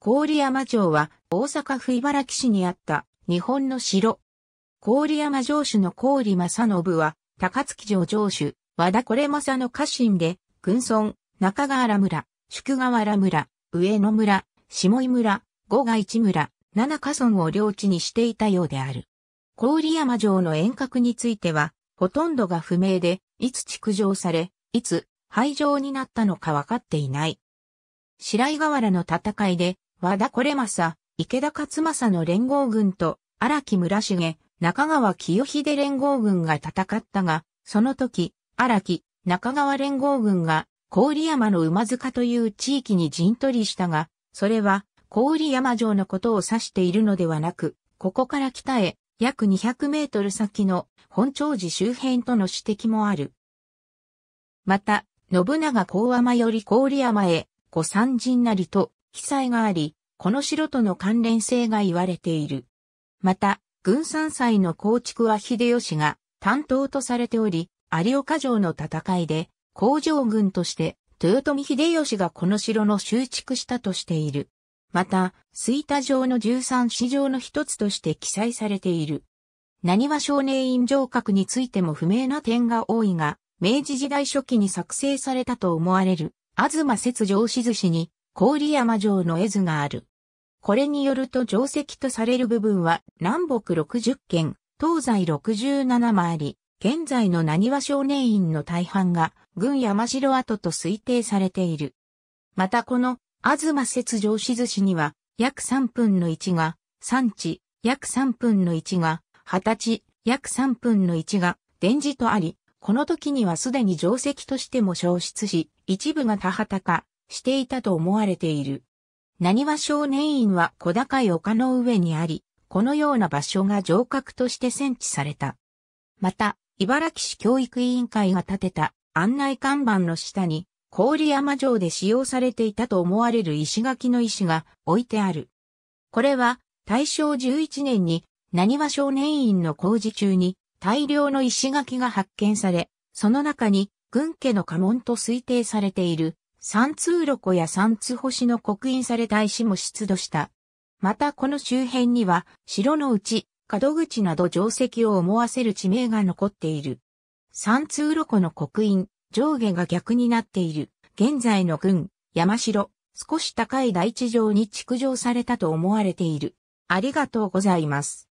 郡山城は大阪府茨城市にあった日本の城。郡山城主の郡正信は高槻城城主和田これ正の家臣で軍村、中川原村、宿河原村、上野村、下井村、五賀市村、七ヶ村を領地にしていたようである。郡山城の遠隔についてはほとんどが不明で、いつ築城され、いつ廃城になったのかわかっていない。白井河原の戦いで和田これまさ、池田勝正の連合軍と荒木村重、中川清秀連合軍が戦ったが、その時、荒木、中川連合軍が、郡山の馬塚という地域に陣取りしたが、それは、郡山城のことを指しているのではなく、ここから北へ、約200メートル先の本町寺周辺との指摘もある。また、信長公山より郡山へ、ご参陣なりと、記載があり、この城との関連性が言われている。また、軍山祭の構築は秀吉が担当とされており、有岡城の戦いで、工場軍として、豊臣秀吉がこの城の修築したとしている。また、水田城の十三市城の一つとして記載されている。何は少年院城郭についても不明な点が多いが、明治時代初期に作成されたと思われる、東節城志寿司に郡山城の絵図がある。これによると定石とされる部分は南北60県、東西67もあり、現在の何和少年院の大半が郡山城跡と推定されている。またこの東雪城志図市には約3分の1が産地、約3分の1が二十歳、約3分の1が伝示とあり、この時にはすでに定石としても消失し、一部が田畑かしていたと思われている。何は少年院は小高い丘の上にあり、このような場所が城郭として戦地された。また、茨城市教育委員会が建てた案内看板の下に、郡山城で使用されていたと思われる石垣の石が置いてある。これは大正11年に何は少年院の工事中に大量の石垣が発見され、その中に軍家の家紋と推定されている三通路湖や三通星の刻印された石も出土した。またこの周辺には、城の内、角口など定石を思わせる地名が残っている。三通路湖の刻印、上下が逆になっている。現在の郡、山城、少し高い大地上に築城されたと思われている。ありがとうございます。